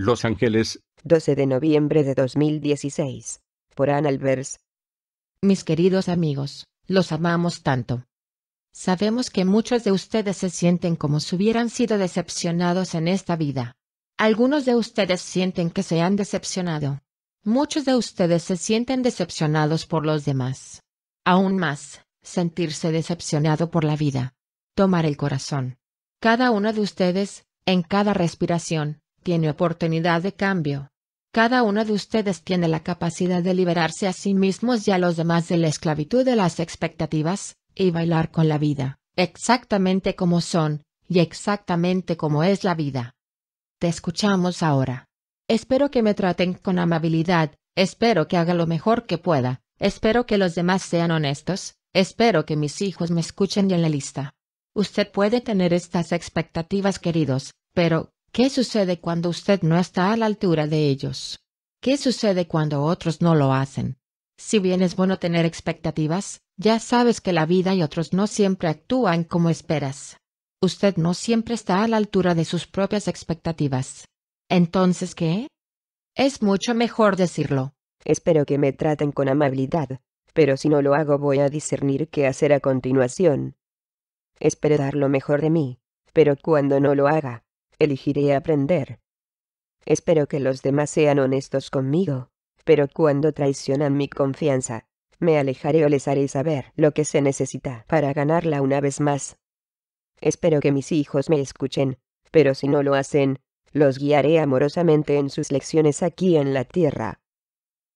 Los Ángeles. 12 de noviembre de 2016. Por Ann Albers. Mis queridos amigos, los amamos tanto. Sabemos que muchos de ustedes se sienten como si hubieran sido decepcionados en esta vida. Algunos de ustedes sienten que se han decepcionado. Muchos de ustedes se sienten decepcionados por los demás. Aún más, sentirse decepcionado por la vida. Tomar el corazón. Cada uno de ustedes, en cada respiración, tiene oportunidad de cambio. Cada uno de ustedes tiene la capacidad de liberarse a sí mismos y a los demás de la esclavitud de las expectativas, y bailar con la vida, exactamente como son, y exactamente como es la vida. Te escuchamos ahora. Espero que me traten con amabilidad, espero que haga lo mejor que pueda, espero que los demás sean honestos, espero que mis hijos me escuchen y en la lista. Usted puede tener estas expectativas, queridos, pero, ¿Qué sucede cuando usted no está a la altura de ellos? ¿Qué sucede cuando otros no lo hacen? Si bien es bueno tener expectativas, ya sabes que la vida y otros no siempre actúan como esperas. Usted no siempre está a la altura de sus propias expectativas. Entonces, ¿qué? Es mucho mejor decirlo. Espero que me traten con amabilidad, pero si no lo hago voy a discernir qué hacer a continuación. Espero dar lo mejor de mí, pero cuando no lo haga, elegiré aprender. Espero que los demás sean honestos conmigo, pero cuando traicionan mi confianza, me alejaré o les haré saber lo que se necesita para ganarla una vez más. Espero que mis hijos me escuchen, pero si no lo hacen, los guiaré amorosamente en sus lecciones aquí en la tierra.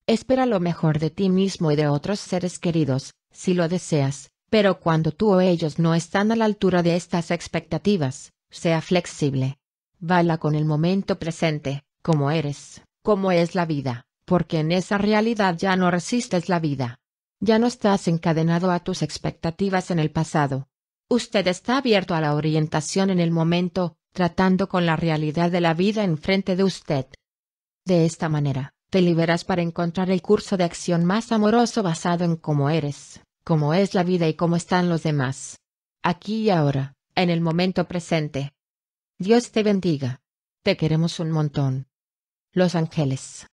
Espera lo mejor de ti mismo y de otros seres queridos, si lo deseas, pero cuando tú o ellos no están a la altura de estas expectativas, sea flexible. Bala con el momento presente, como eres, como es la vida, porque en esa realidad ya no resistes la vida. Ya no estás encadenado a tus expectativas en el pasado. Usted está abierto a la orientación en el momento, tratando con la realidad de la vida enfrente de usted. De esta manera, te liberas para encontrar el curso de acción más amoroso basado en cómo eres, cómo es la vida y cómo están los demás. Aquí y ahora, en el momento presente. Dios te bendiga. Te queremos un montón. Los Ángeles.